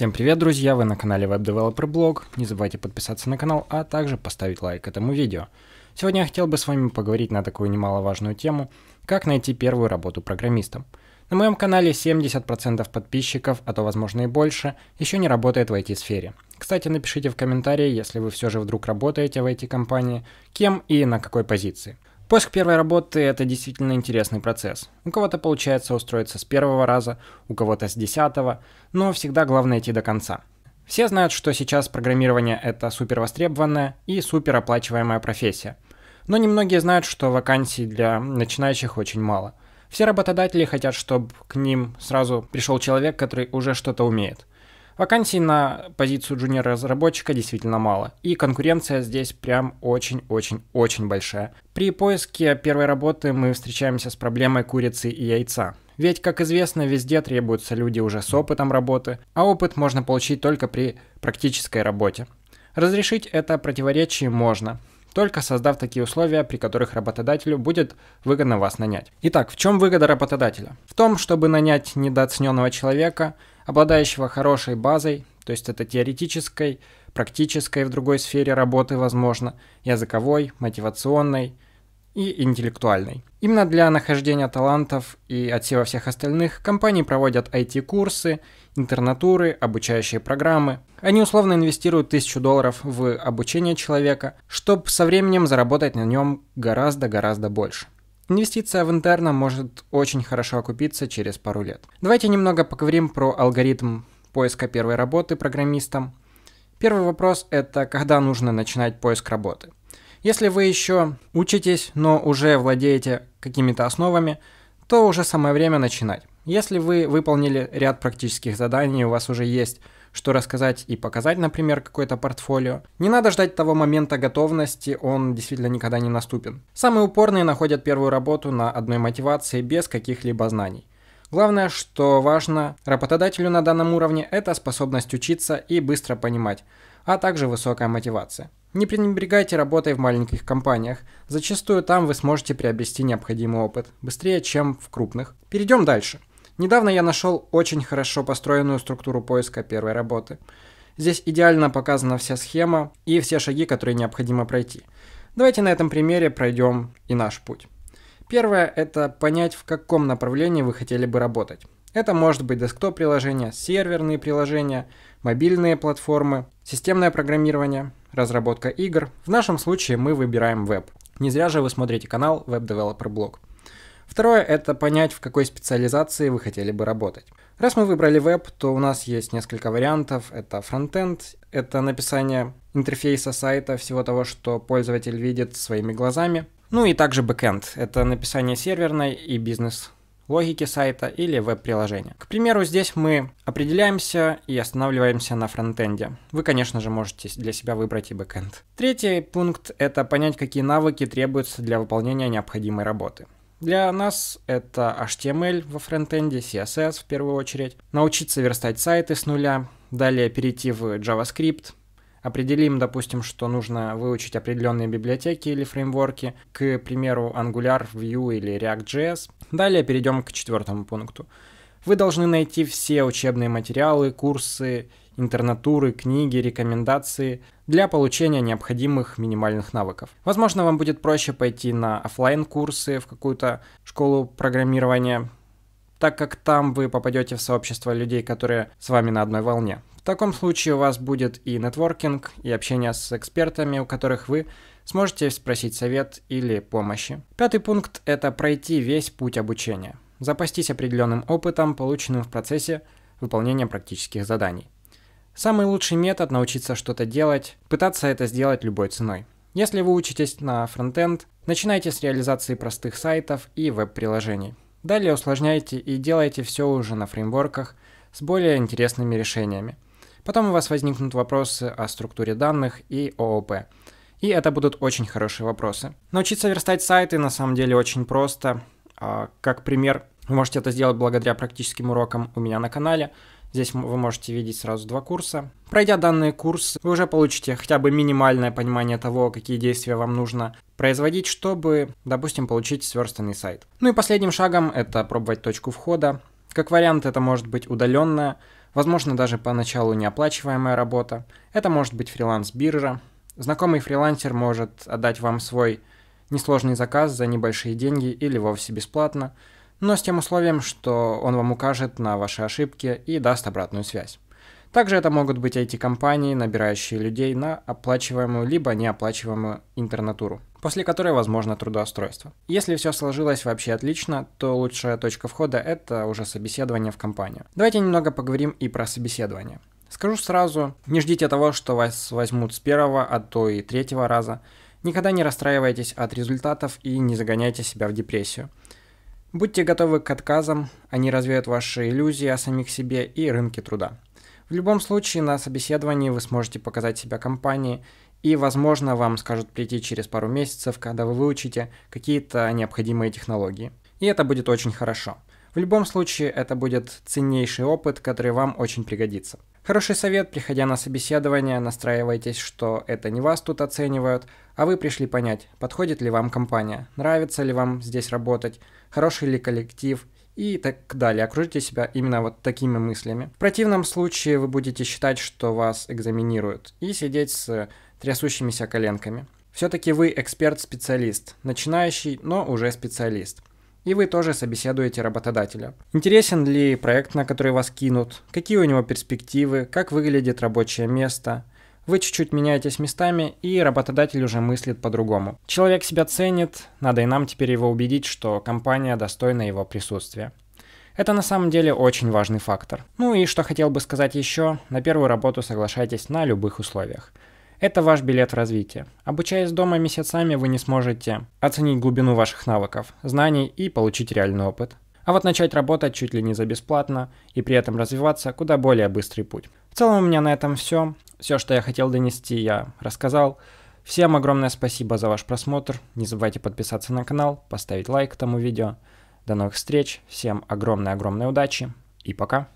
Всем привет, друзья! Вы на канале Web Developer Blog. Не забывайте подписаться на канал, а также поставить лайк этому видео. Сегодня я хотел бы с вами поговорить на такую немаловажную тему, как найти первую работу программистом. На моем канале 70% подписчиков, а то возможно и больше, еще не работает в IT-сфере. Кстати, напишите в комментарии, если вы все же вдруг работаете в IT-компании, кем и на какой позиции – Поиск первой работы – это действительно интересный процесс. У кого-то получается устроиться с первого раза, у кого-то с десятого, но всегда главное идти до конца. Все знают, что сейчас программирование – это супер востребованная и супер оплачиваемая профессия. Но немногие знают, что вакансий для начинающих очень мало. Все работодатели хотят, чтобы к ним сразу пришел человек, который уже что-то умеет. Вакансий на позицию джуниор-разработчика действительно мало, и конкуренция здесь прям очень-очень-очень большая. При поиске первой работы мы встречаемся с проблемой курицы и яйца. Ведь, как известно, везде требуются люди уже с опытом работы, а опыт можно получить только при практической работе. Разрешить это противоречие можно, только создав такие условия, при которых работодателю будет выгодно вас нанять. Итак, в чем выгода работодателя? В том, чтобы нанять недооцененного человека, обладающего хорошей базой, то есть это теоретической, практической в другой сфере работы, возможно, языковой, мотивационной и интеллектуальной. Именно для нахождения талантов и отсева всех остальных компании проводят IT-курсы, интернатуры, обучающие программы. Они условно инвестируют 1000 долларов в обучение человека, чтобы со временем заработать на нем гораздо-гораздо больше. Инвестиция в интерном может очень хорошо окупиться через пару лет. Давайте немного поговорим про алгоритм поиска первой работы программистом. Первый вопрос – это когда нужно начинать поиск работы. Если вы еще учитесь, но уже владеете какими-то основами, то уже самое время начинать. Если вы выполнили ряд практических заданий, у вас уже есть что рассказать и показать, например, какое-то портфолио. Не надо ждать того момента готовности, он действительно никогда не наступен. Самые упорные находят первую работу на одной мотивации без каких-либо знаний. Главное, что важно работодателю на данном уровне, это способность учиться и быстро понимать, а также высокая мотивация. Не пренебрегайте работой в маленьких компаниях, зачастую там вы сможете приобрести необходимый опыт быстрее, чем в крупных. Перейдем дальше. Недавно я нашел очень хорошо построенную структуру поиска первой работы. Здесь идеально показана вся схема и все шаги, которые необходимо пройти. Давайте на этом примере пройдем и наш путь. Первое – это понять, в каком направлении вы хотели бы работать. Это может быть десктоп-приложения, серверные приложения, мобильные платформы, системное программирование, разработка игр. В нашем случае мы выбираем веб. Не зря же вы смотрите канал Web Developer Blog. Второе – это понять, в какой специализации вы хотели бы работать. Раз мы выбрали веб, то у нас есть несколько вариантов. Это фронтенд, это написание интерфейса сайта, всего того, что пользователь видит своими глазами. Ну и также бэкенд – это написание серверной и бизнес логики сайта или веб-приложения. К примеру, здесь мы определяемся и останавливаемся на фронтенде. Вы, конечно же, можете для себя выбрать и бэкенд. Третий пункт – это понять, какие навыки требуются для выполнения необходимой работы. Для нас это HTML во фронтенде, CSS в первую очередь, научиться верстать сайты с нуля, далее перейти в JavaScript, определим, допустим, что нужно выучить определенные библиотеки или фреймворки, к примеру, Angular, Vue или React.js. Далее перейдем к четвертому пункту. Вы должны найти все учебные материалы, курсы, интернатуры, книги, рекомендации – для получения необходимых минимальных навыков. Возможно, вам будет проще пойти на офлайн курсы в какую-то школу программирования, так как там вы попадете в сообщество людей, которые с вами на одной волне. В таком случае у вас будет и нетворкинг, и общение с экспертами, у которых вы сможете спросить совет или помощи. Пятый пункт – это пройти весь путь обучения. Запастись определенным опытом, полученным в процессе выполнения практических заданий. Самый лучший метод научиться что-то делать, пытаться это сделать любой ценой. Если вы учитесь на фронтенд, начинайте с реализации простых сайтов и веб-приложений. Далее усложняйте и делайте все уже на фреймворках с более интересными решениями. Потом у вас возникнут вопросы о структуре данных и ООП. И это будут очень хорошие вопросы. Научиться верстать сайты на самом деле очень просто. А, как пример, вы можете это сделать благодаря практическим урокам у меня на канале – Здесь вы можете видеть сразу два курса. Пройдя данный курс, вы уже получите хотя бы минимальное понимание того, какие действия вам нужно производить, чтобы, допустим, получить сверстанный сайт. Ну и последним шагом это пробовать точку входа. Как вариант, это может быть удаленная, возможно, даже поначалу неоплачиваемая работа. Это может быть фриланс-биржа. Знакомый фрилансер может отдать вам свой несложный заказ за небольшие деньги или вовсе бесплатно – но с тем условием, что он вам укажет на ваши ошибки и даст обратную связь. Также это могут быть IT-компании, набирающие людей на оплачиваемую либо неоплачиваемую интернатуру, после которой возможно трудоустройство. Если все сложилось вообще отлично, то лучшая точка входа – это уже собеседование в компанию. Давайте немного поговорим и про собеседование. Скажу сразу, не ждите того, что вас возьмут с первого, а то и третьего раза. Никогда не расстраивайтесь от результатов и не загоняйте себя в депрессию. Будьте готовы к отказам, они развеют ваши иллюзии о самих себе и рынке труда. В любом случае, на собеседовании вы сможете показать себя компании, и, возможно, вам скажут прийти через пару месяцев, когда вы выучите какие-то необходимые технологии. И это будет очень хорошо. В любом случае, это будет ценнейший опыт, который вам очень пригодится. Хороший совет, приходя на собеседование, настраивайтесь, что это не вас тут оценивают, а вы пришли понять, подходит ли вам компания, нравится ли вам здесь работать, хороший ли коллектив и так далее. Окружите себя именно вот такими мыслями. В противном случае вы будете считать, что вас экзаминируют и сидеть с трясущимися коленками. Все-таки вы эксперт-специалист, начинающий, но уже специалист и вы тоже собеседуете работодателя. Интересен ли проект, на который вас кинут, какие у него перспективы, как выглядит рабочее место, вы чуть-чуть меняетесь местами, и работодатель уже мыслит по-другому. Человек себя ценит, надо и нам теперь его убедить, что компания достойна его присутствия. Это на самом деле очень важный фактор. Ну и что хотел бы сказать еще, на первую работу соглашайтесь на любых условиях. Это ваш билет в развитие. Обучаясь дома месяцами, вы не сможете оценить глубину ваших навыков, знаний и получить реальный опыт. А вот начать работать чуть ли не за бесплатно и при этом развиваться куда более быстрый путь. В целом у меня на этом все. Все, что я хотел донести, я рассказал. Всем огромное спасибо за ваш просмотр. Не забывайте подписаться на канал, поставить лайк этому видео. До новых встреч. Всем огромной-огромной удачи и пока.